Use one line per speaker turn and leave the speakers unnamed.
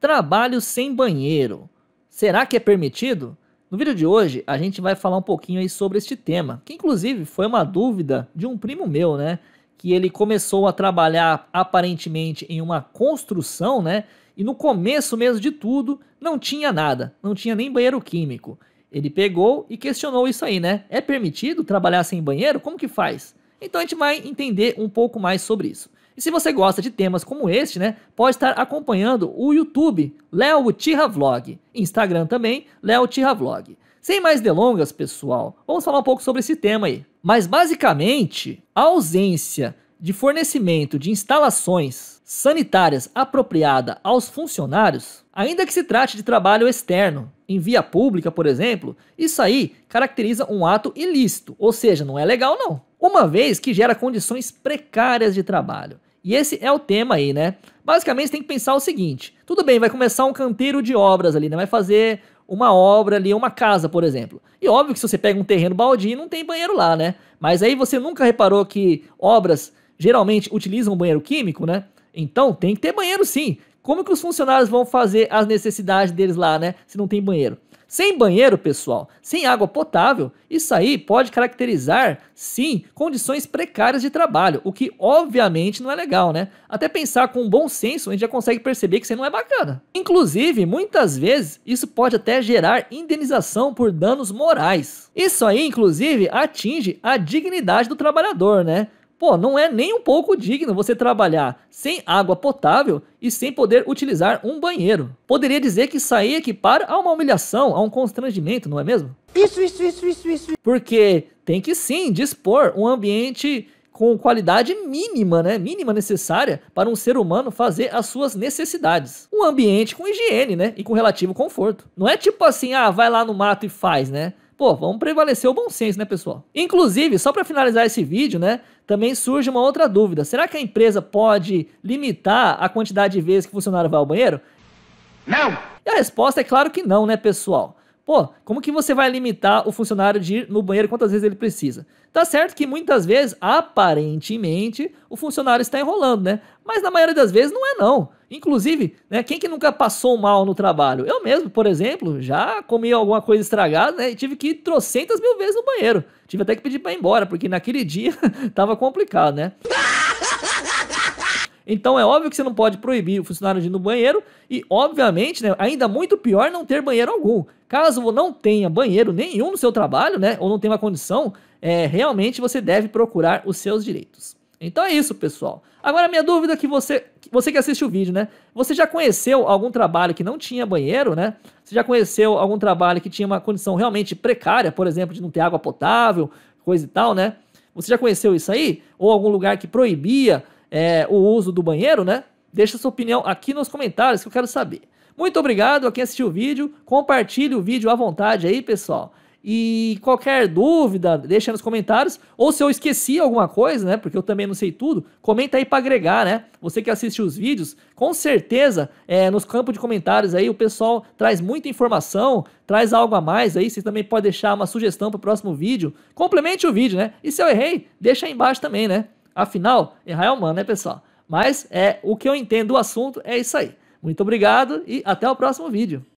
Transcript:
Trabalho sem banheiro. Será que é permitido? No vídeo de hoje, a gente vai falar um pouquinho aí sobre este tema, que inclusive foi uma dúvida de um primo meu, né? Que ele começou a trabalhar aparentemente em uma construção, né? E no começo mesmo de tudo, não tinha nada, não tinha nem banheiro químico. Ele pegou e questionou isso aí, né? É permitido trabalhar sem banheiro? Como que faz? Então a gente vai entender um pouco mais sobre isso. E se você gosta de temas como este, né, pode estar acompanhando o YouTube Léo Tira Vlog, Instagram também Léo Tira Vlog. Sem mais delongas, pessoal, vamos falar um pouco sobre esse tema aí. Mas basicamente, a ausência de fornecimento de instalações sanitárias apropriada aos funcionários, ainda que se trate de trabalho externo, em via pública, por exemplo, isso aí caracteriza um ato ilícito, ou seja, não é legal não. Uma vez que gera condições precárias de trabalho. E esse é o tema aí, né? Basicamente você tem que pensar o seguinte: tudo bem, vai começar um canteiro de obras ali, né? Vai fazer uma obra ali, uma casa, por exemplo. E óbvio que se você pega um terreno baldio, não tem banheiro lá, né? Mas aí você nunca reparou que obras geralmente utilizam banheiro químico, né? Então tem que ter banheiro sim. Como que os funcionários vão fazer as necessidades deles lá, né? Se não tem banheiro. Sem banheiro, pessoal, sem água potável, isso aí pode caracterizar, sim, condições precárias de trabalho, o que obviamente não é legal, né? Até pensar com bom senso, a gente já consegue perceber que isso não é bacana. Inclusive, muitas vezes, isso pode até gerar indenização por danos morais. Isso aí, inclusive, atinge a dignidade do trabalhador, né? Pô, não é nem um pouco digno você trabalhar sem água potável e sem poder utilizar um banheiro. Poderia dizer que isso aí equipara a uma humilhação, a um constrangimento, não é mesmo? Isso, isso, isso, isso, isso. Porque tem que sim dispor um ambiente com qualidade mínima, né? Mínima necessária para um ser humano fazer as suas necessidades. Um ambiente com higiene, né? E com relativo conforto. Não é tipo assim, ah, vai lá no mato e faz, né? pô, vamos prevalecer o bom senso, né, pessoal? Inclusive, só para finalizar esse vídeo, né, também surge uma outra dúvida. Será que a empresa pode limitar a quantidade de vezes que o funcionário vai ao banheiro? Não! E a resposta é claro que não, né, pessoal? Pô, como que você vai limitar o funcionário de ir no banheiro quantas vezes ele precisa? Tá certo que muitas vezes, aparentemente, o funcionário está enrolando, né? Mas na maioria das vezes não é não. Inclusive, né, quem que nunca passou mal no trabalho? Eu mesmo, por exemplo, já comi alguma coisa estragada, né? E tive que ir trocentas mil vezes no banheiro. Tive até que pedir para ir embora, porque naquele dia tava complicado, né? Ah! Então é óbvio que você não pode proibir o funcionário de ir no banheiro e, obviamente, né, ainda muito pior não ter banheiro algum. Caso não tenha banheiro nenhum no seu trabalho, né, ou não tenha uma condição, é, realmente você deve procurar os seus direitos. Então é isso, pessoal. Agora, minha dúvida é que você, você que assiste o vídeo, né? Você já conheceu algum trabalho que não tinha banheiro, né? Você já conheceu algum trabalho que tinha uma condição realmente precária, por exemplo, de não ter água potável, coisa e tal, né? Você já conheceu isso aí? Ou algum lugar que proibia é, o uso do banheiro, né? Deixa sua opinião aqui nos comentários que eu quero saber. Muito obrigado a quem assistiu o vídeo. Compartilhe o vídeo à vontade aí, pessoal. E qualquer dúvida, deixa nos comentários. Ou se eu esqueci alguma coisa, né? Porque eu também não sei tudo, comenta aí para agregar, né? Você que assiste os vídeos, com certeza, é, nos campos de comentários aí, o pessoal traz muita informação, traz algo a mais aí. Você também pode deixar uma sugestão para o próximo vídeo. Complemente o vídeo, né? E se eu errei, deixa aí embaixo também, né? Afinal, Israel é humano, né, pessoal? Mas é o que eu entendo do assunto é isso aí. Muito obrigado e até o próximo vídeo.